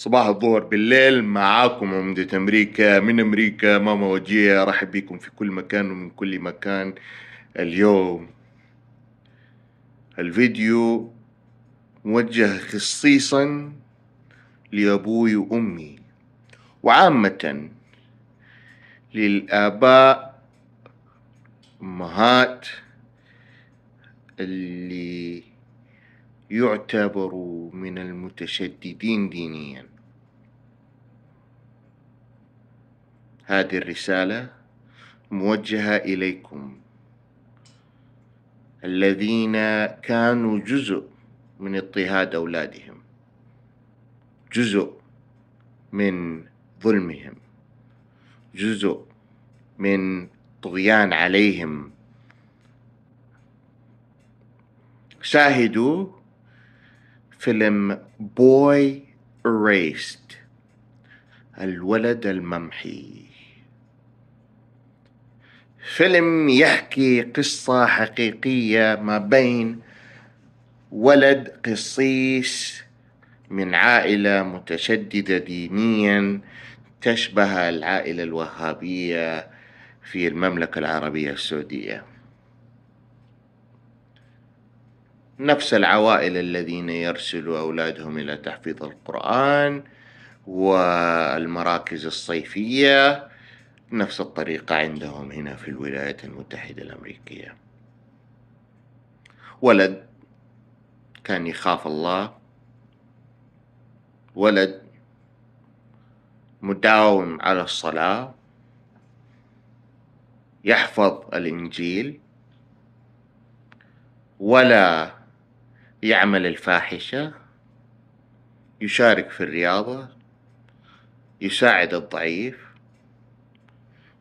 صباح الظهر بالليل معاكم عمدة أمريكا من أمريكا ماما وجيه رحب بكم في كل مكان ومن كل مكان اليوم الفيديو موجه خصيصا لأبوي وأمي وعامة للآباء أمهات اللي يعتبر من المتشددين دينيا هذه الرسالة موجهة إليكم الذين كانوا جزء من اضطهاد أولادهم جزء من ظلمهم جزء من طغيان عليهم شاهدوا فيلم بوي ريست الولد الممحي فيلم يحكي قصة حقيقية ما بين ولد قصيص من عائلة متشددة دينيا تشبه العائلة الوهابية في المملكة العربية السعودية نفس العوائل الذين يرسلوا أولادهم إلى تحفيظ القرآن والمراكز الصيفية نفس الطريقة عندهم هنا في الولايات المتحدة الأمريكية ولد كان يخاف الله ولد مداوم على الصلاة يحفظ الإنجيل ولا يعمل الفاحشة يشارك في الرياضة يساعد الضعيف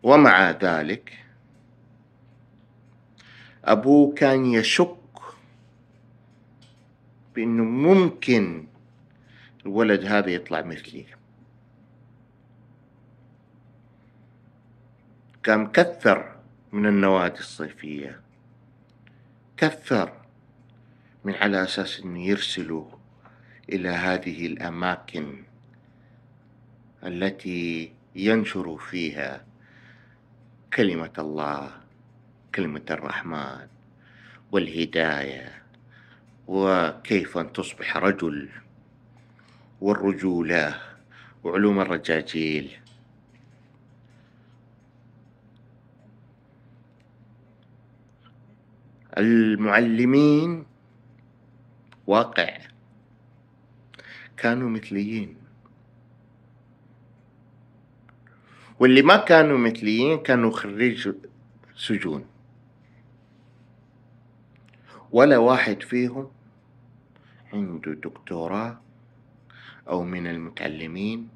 ومع ذلك أبوه كان يشك بأنه ممكن الولد هذا يطلع مثلي كان كثر من النوادي الصيفية كثر من على أساس أن يرسلوا إلى هذه الأماكن التي ينشر فيها كلمة الله كلمة الرحمن والهداية وكيف أن تصبح رجل والرجولة وعلوم الرجاجيل المعلمين واقع كانوا مثليين واللي ما كانوا مثليين كانوا خريج سجون ولا واحد فيهم عنده دكتوراه أو من المتعلمين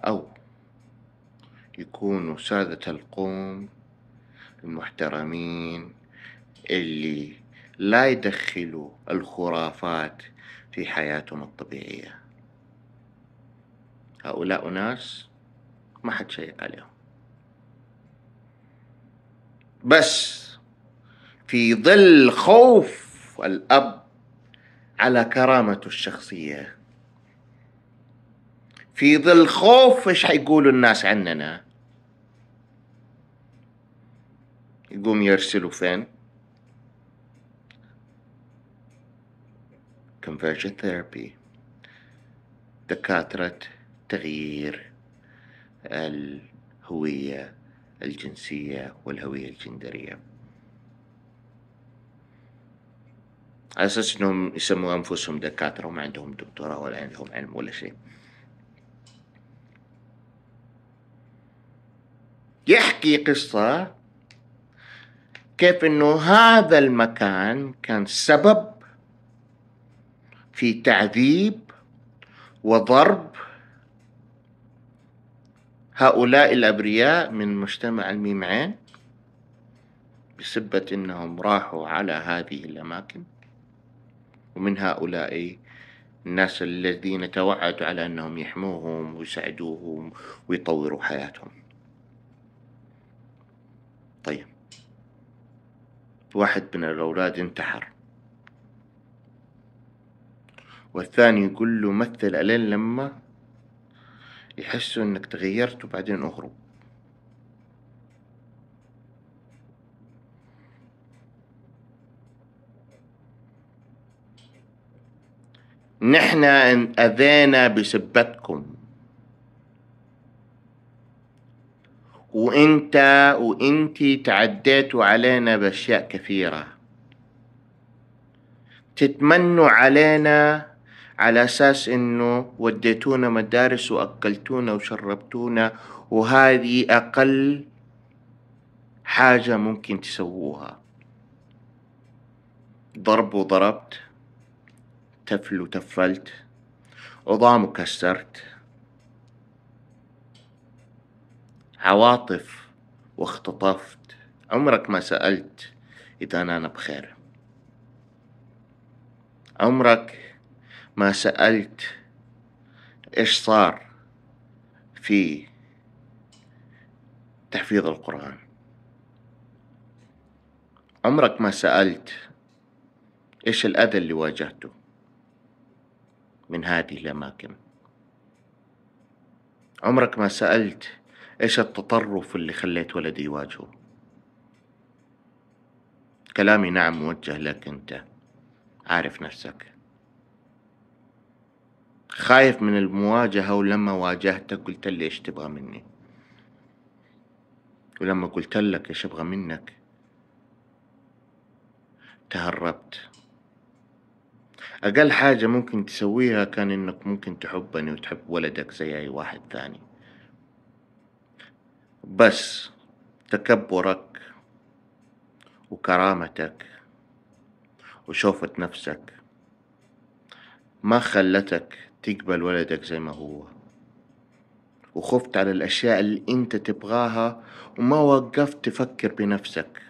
أو يكونوا سادة القوم المحترمين اللي لا يدخلوا الخرافات في حياتهم الطبيعية هؤلاء ناس ما حد شيء عليهم بس في ظل خوف الأب على كرامته الشخصية في ظل خوف ايش حيقولوا الناس عننا يقوم يرسلوا فين conversion therapy دكاترة تغيير الهوية الجنسية والهوية الجندرية على أساس أنهم يسموا أنفسهم دكاترة وما عندهم دكتوراه ولا عندهم علم ولا شيء يحكي قصة كيف أنه هذا المكان كان سبب في تعذيب وضرب هؤلاء الأبرياء من مجتمع الميم عين بسبة أنهم راحوا على هذه الأماكن ومن هؤلاء الناس الذين توعدوا على أنهم يحموهم ويساعدوهم ويطوروا حياتهم طيب واحد من الأولاد انتحر والثاني يقول له مثل ألين لما يحسوا إنك تغيرت وبعدين أهرب نحن أذينا بسبتكم وانت وانتي تعديتوا علينا باشياء كثيرة تتمنوا علينا على اساس انه وديتونا مدارس واكلتونا وشربتونا وهذه اقل حاجة ممكن تسووها ضرب وضربت تفل وتفلت عظام وكسرت عواطف واختطفت عمرك ما سألت إذا أنا بخير عمرك ما سألت إيش صار في تحفيظ القرآن عمرك ما سألت إيش الأذى اللي واجهته من هذه الأماكن عمرك ما سألت إيش التطرف اللي خليت ولدي يواجهه كلامي نعم موجه لك أنت عارف نفسك خايف من المواجهة ولما واجهتك قلت لي إيش تبغى مني ولما قلت لك إيش أبغى منك تهربت أقل حاجة ممكن تسويها كان إنك ممكن تحبني وتحب ولدك زي أي واحد ثاني بس تكبرك وكرامتك وشوفة نفسك ما خلتك تقبل ولدك زي ما هو وخفت على الأشياء اللي أنت تبغاها وما وقفت تفكر بنفسك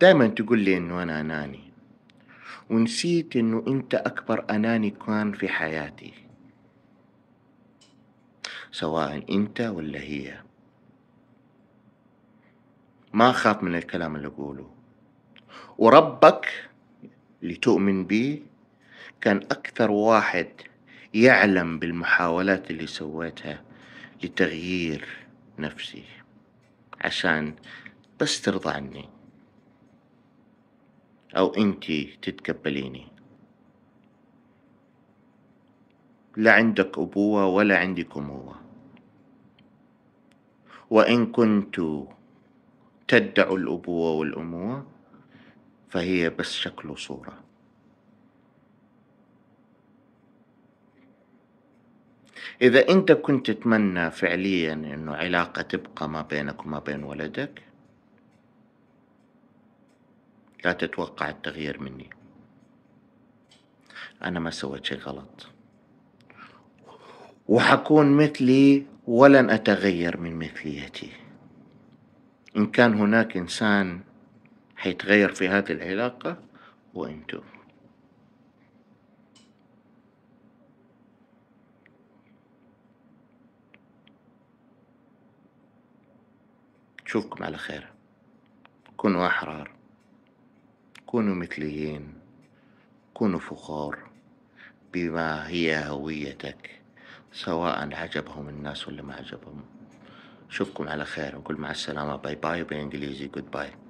دايما تقول لي أنه أنا أناني ونسيت أنه أنت أكبر أناني كان في حياتي سواء أنت ولا هي ما أخاف من الكلام اللي أقوله وربك اللي تؤمن بيه كان أكثر واحد يعلم بالمحاولات اللي سويتها لتغيير نفسي عشان بس ترضى عني أو أنتي تتقبليني لا عندك أبوة ولا عندك أموة وإن كنت تدعو الأبوة والأموة فهي بس شكل وصورة إذا أنت كنت تتمنى فعليا أنه علاقة تبقى ما بينك وما بين ولدك لا تتوقع التغيير مني أنا ما سويت شيء غلط وحكون مثلي ولن أتغير من مثليتي إن كان هناك إنسان حيتغير في هذه العلاقة هو أشوفكم على خير كونوا أحرار كونوا مثليين كونوا فخور بما هي هويتك سواء عجبهم الناس ولا ما عجبهم أشوفكم على خير وكل مع السلامة باي باي وبالإنجليزي جود باي